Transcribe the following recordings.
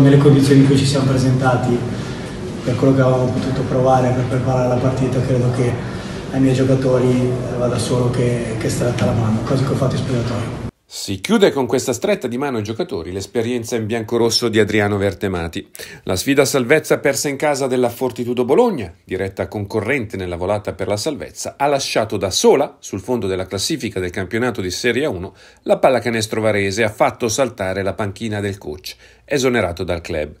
Nelle condizioni in cui ci siamo presentati, per quello che avevamo potuto provare per preparare la partita, credo che ai miei giocatori vada solo che, che stretta la mano, cosa che ho fatto in spogliatoio. Si chiude con questa stretta di mano ai giocatori l'esperienza in biancorosso di Adriano Vertemati. La sfida salvezza persa in casa della Fortitudo Bologna, diretta concorrente nella volata per la salvezza, ha lasciato da sola, sul fondo della classifica del campionato di Serie 1, la pallacanestro varese e ha fatto saltare la panchina del coach, esonerato dal club.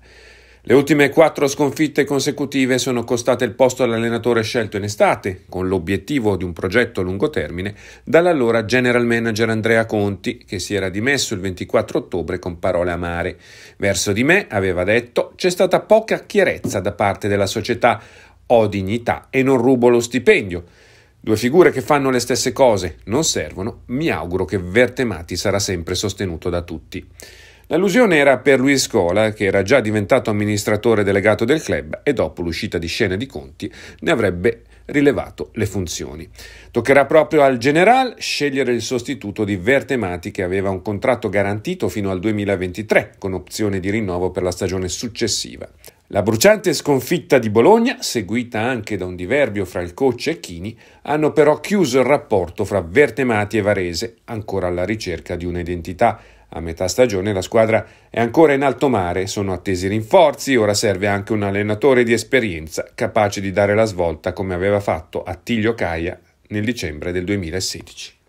Le ultime quattro sconfitte consecutive sono costate il posto all'allenatore scelto in estate, con l'obiettivo di un progetto a lungo termine, dall'allora general manager Andrea Conti, che si era dimesso il 24 ottobre con parole amare. Verso di me, aveva detto, c'è stata poca chiarezza da parte della società, ho dignità e non rubo lo stipendio. Due figure che fanno le stesse cose, non servono, mi auguro che Vertemati sarà sempre sostenuto da tutti. L'allusione era per Luis Scola, che era già diventato amministratore delegato del club e dopo l'uscita di scena di Conti ne avrebbe rilevato le funzioni. Toccherà proprio al General scegliere il sostituto di Vertemati che aveva un contratto garantito fino al 2023 con opzione di rinnovo per la stagione successiva. La bruciante sconfitta di Bologna, seguita anche da un diverbio fra il coach e Chini, hanno però chiuso il rapporto fra Vertemati e Varese, ancora alla ricerca di un'identità a metà stagione la squadra è ancora in alto mare, sono attesi rinforzi, ora serve anche un allenatore di esperienza capace di dare la svolta come aveva fatto Attilio Caia nel dicembre del 2016.